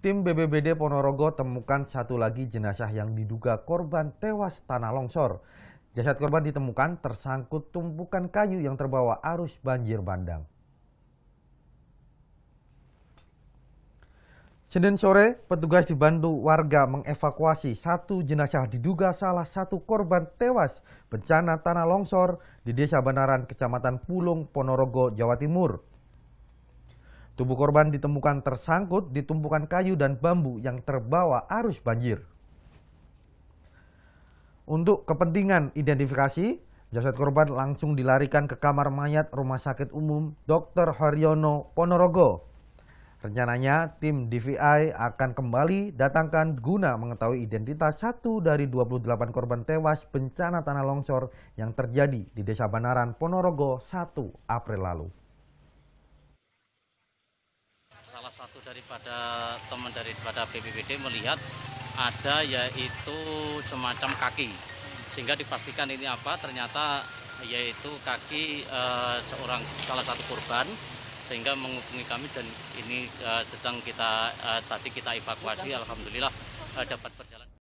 Tim BBBD Ponorogo temukan satu lagi jenazah yang diduga korban tewas tanah longsor. Jasad korban ditemukan tersangkut tumpukan kayu yang terbawa arus banjir bandang. Senin sore, petugas dibantu warga mengevakuasi satu jenazah diduga salah satu korban tewas bencana tanah longsor di Desa Banaran, Kecamatan Pulung, Ponorogo, Jawa Timur. Tubuh korban ditemukan tersangkut di tumpukan kayu dan bambu yang terbawa arus banjir. Untuk kepentingan identifikasi, jasad korban langsung dilarikan ke kamar mayat Rumah Sakit Umum Dr. Haryono Ponorogo. Rencananya, tim DVI akan kembali datangkan guna mengetahui identitas satu dari 28 korban tewas bencana tanah longsor yang terjadi di Desa Banaran, Ponorogo 1 April lalu. daripada teman daripada BPBD melihat ada yaitu semacam kaki sehingga dipastikan ini apa ternyata yaitu kaki e, seorang salah satu korban sehingga menghubungi kami dan ini e, sedang kita e, tadi kita evakuasi alhamdulillah e, dapat berjalan